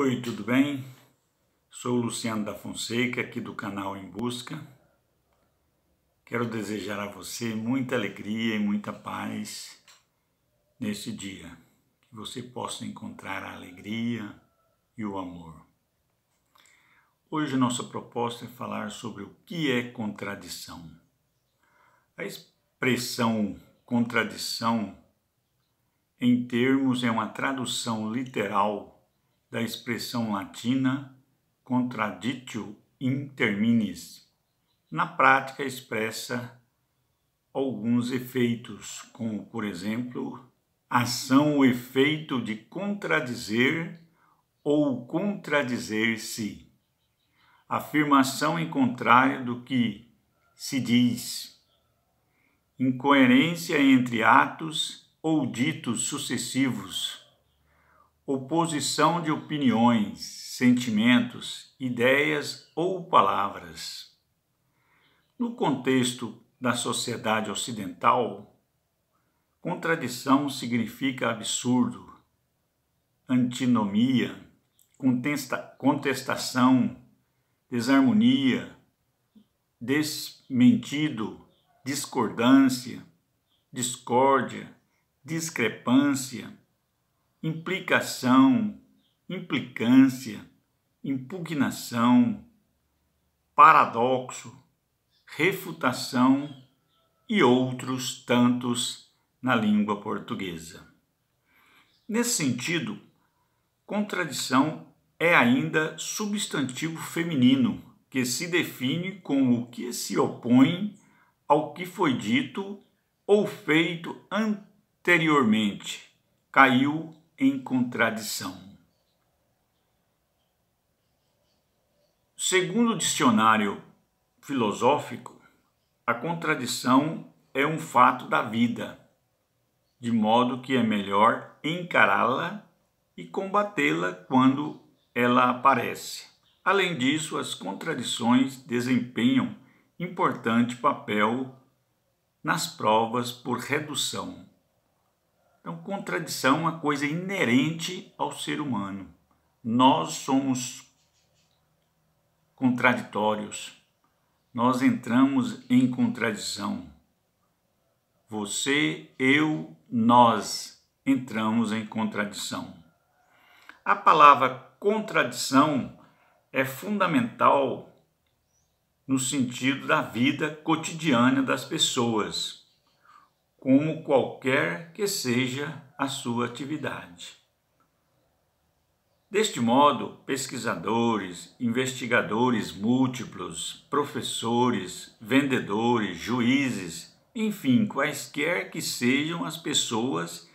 Oi, tudo bem? Sou Luciano da Fonseca, aqui do canal Em Busca. Quero desejar a você muita alegria e muita paz nesse dia, que você possa encontrar a alegria e o amor. Hoje nossa proposta é falar sobre o que é contradição. A expressão contradição em termos é uma tradução literal da expressão latina contradictio in terminis. Na prática, expressa alguns efeitos, como, por exemplo, ação ou efeito de contradizer ou contradizer-se. Afirmação em contrário do que se diz. Incoerência entre atos ou ditos sucessivos oposição de opiniões, sentimentos, ideias ou palavras. No contexto da sociedade ocidental, contradição significa absurdo, antinomia, contestação, desarmonia, desmentido, discordância, discórdia, discrepância implicação, implicância, impugnação, paradoxo, refutação e outros tantos na língua portuguesa. Nesse sentido, contradição é ainda substantivo feminino que se define como o que se opõe ao que foi dito ou feito anteriormente, caiu em contradição. Segundo o dicionário filosófico, a contradição é um fato da vida, de modo que é melhor encará-la e combatê-la quando ela aparece. Além disso, as contradições desempenham importante papel nas provas por redução. Então, contradição é uma coisa inerente ao ser humano. Nós somos contraditórios. Nós entramos em contradição. Você, eu, nós entramos em contradição. A palavra contradição é fundamental no sentido da vida cotidiana das pessoas como qualquer que seja a sua atividade. Deste modo, pesquisadores, investigadores múltiplos, professores, vendedores, juízes, enfim, quaisquer que sejam as pessoas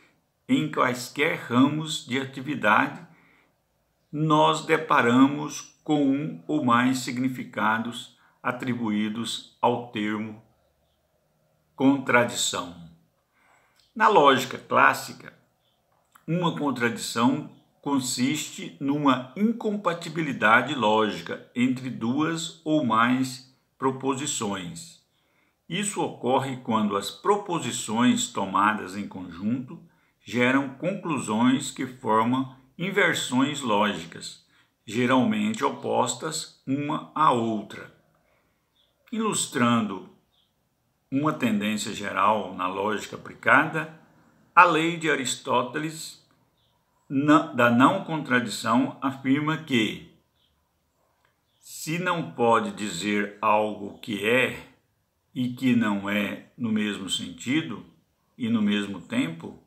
em quaisquer ramos de atividade, nós deparamos com um ou mais significados atribuídos ao termo contradição. Na lógica clássica, uma contradição consiste numa incompatibilidade lógica entre duas ou mais proposições. Isso ocorre quando as proposições tomadas em conjunto geram conclusões que formam inversões lógicas, geralmente opostas uma à outra. Ilustrando uma tendência geral na lógica aplicada, a lei de Aristóteles da não contradição afirma que se não pode dizer algo que é e que não é no mesmo sentido e no mesmo tempo,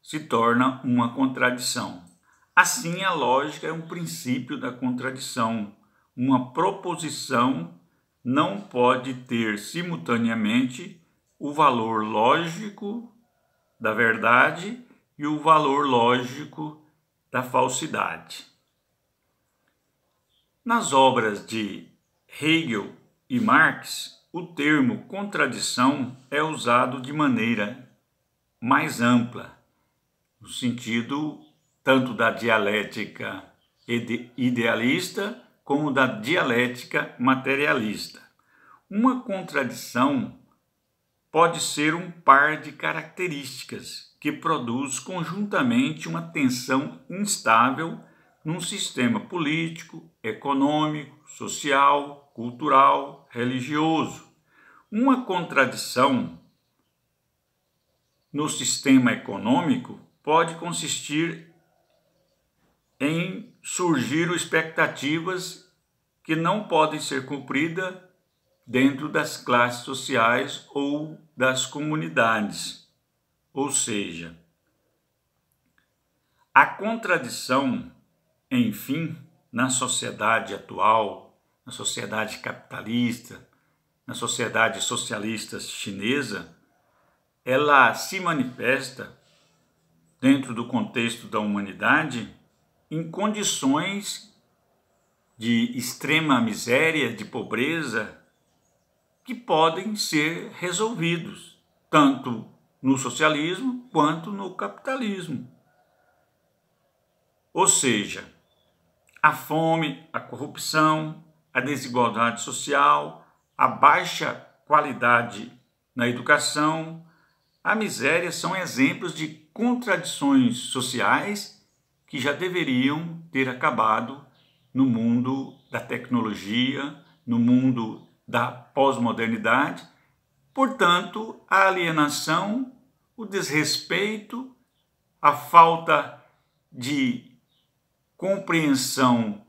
se torna uma contradição. Assim, a lógica é um princípio da contradição, uma proposição não pode ter simultaneamente o valor lógico da verdade e o valor lógico da falsidade. Nas obras de Hegel e Marx, o termo contradição é usado de maneira mais ampla, no sentido tanto da dialética idealista como da dialética materialista. Uma contradição pode ser um par de características que produz conjuntamente uma tensão instável num sistema político, econômico, social, cultural, religioso. Uma contradição no sistema econômico pode consistir em surgiram expectativas que não podem ser cumpridas dentro das classes sociais ou das comunidades. Ou seja, a contradição, enfim, na sociedade atual, na sociedade capitalista, na sociedade socialista chinesa, ela se manifesta dentro do contexto da humanidade em condições de extrema miséria, de pobreza, que podem ser resolvidos, tanto no socialismo quanto no capitalismo. Ou seja, a fome, a corrupção, a desigualdade social, a baixa qualidade na educação, a miséria são exemplos de contradições sociais que já deveriam ter acabado no mundo da tecnologia, no mundo da pós-modernidade. Portanto, a alienação, o desrespeito, a falta de compreensão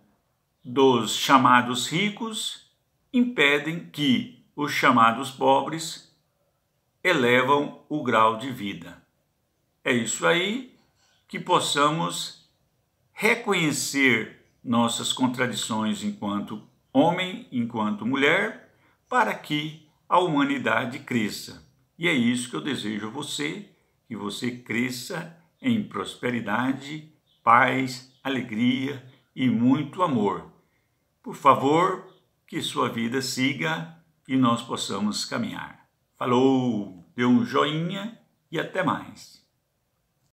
dos chamados ricos impedem que os chamados pobres elevam o grau de vida. É isso aí que possamos reconhecer nossas contradições enquanto homem, enquanto mulher, para que a humanidade cresça. E é isso que eu desejo a você, que você cresça em prosperidade, paz, alegria e muito amor. Por favor, que sua vida siga e nós possamos caminhar. Falou, dê um joinha e até mais.